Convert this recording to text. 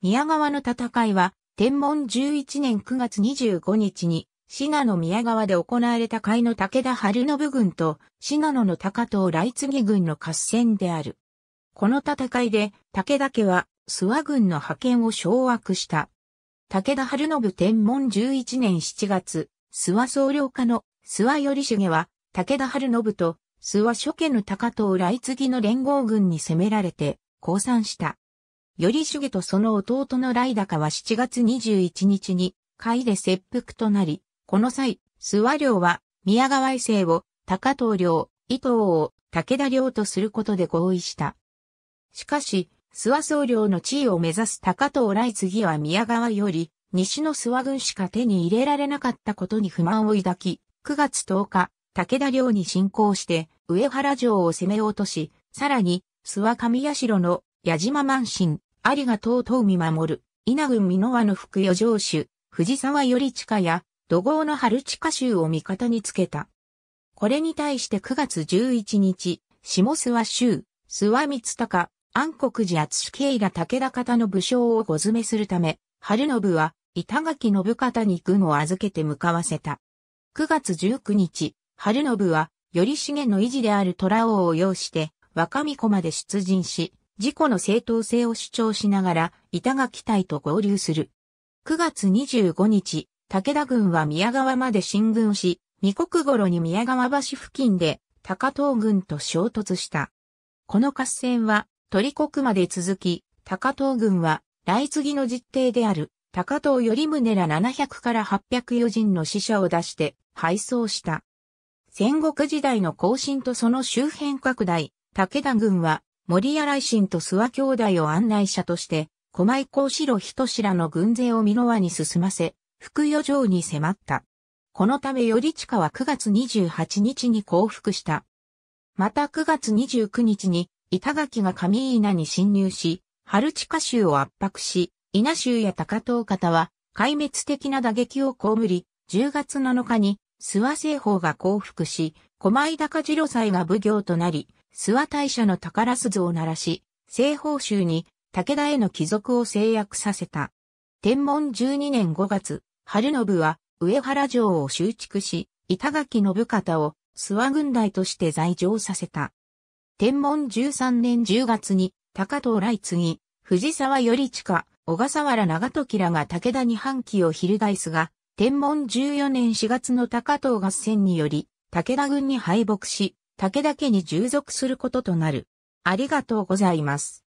宮川の戦いは、天文11年9月25日に、信濃宮川で行われた甲斐の武田春信軍と、信濃の高藤来次軍の合戦である。この戦いで、武田家は、諏訪軍の派遣を掌握した。武田春信天文11年7月、諏訪総領家の諏訪頼重は、武田春信と諏訪諸家の高藤来次の連合軍に攻められて、降参した。頼重とその弟の雷高は7月21日に、海で切腹となり、この際、諏訪領は、宮川伊勢を、高藤領、伊藤を、武田領とすることで合意した。しかし、諏訪総領の地位を目指す高藤来次は宮川より、西の諏訪軍しか手に入れられなかったことに不満を抱き、9月10日、武田領に侵攻して、上原城を攻め落とし、さらに、諏訪上社の矢島満身、ありがとうとう見守る、稲群美濃和の福与城主、藤沢頼親や、土豪の春下州を味方につけた。これに対して9月11日、下諏訪州、諏訪光隆、安国寺厚平ら武田方の武将をご詰めするため、春信は、板垣信方に軍を預けて向かわせた。9月19日、春信は、頼重の維持である虎王を要して、若見子まで出陣し、事故の正当性を主張しながら、板垣隊と合流する。9月25日、武田軍は宮川まで進軍し、二国頃に宮川橋付近で高東軍と衝突した。この合戦は鳥国まで続き、高東軍は来次の実定である高東頼宗ら700から800余人の死者を出して敗走した。戦国時代の後進とその周辺拡大、武田軍は森屋井新と諏訪兄弟を案内者として、狛江公城人志らの軍勢を美濃輪に進ませ、福与城に迫った。このため頼親は9月28日に降伏した。また9月29日に、板垣が上稲に侵入し、春近州を圧迫し、稲州や高遠方は、壊滅的な打撃を被り、10月7日に、諏訪西方が降伏し、狛江高次郎祭が奉行となり、諏訪大社の宝鈴を鳴らし、西方州に武田への帰属を制約させた。天文12年5月、春信は上原城を修築し、板垣信方を諏訪軍大として在城させた。天文13年10月に高藤来次、藤沢頼近、小笠原長時らが武田に反旗を翻すが、天文14年4月の高藤合戦により、武田軍に敗北し、武田家に従属することとなる。ありがとうございます。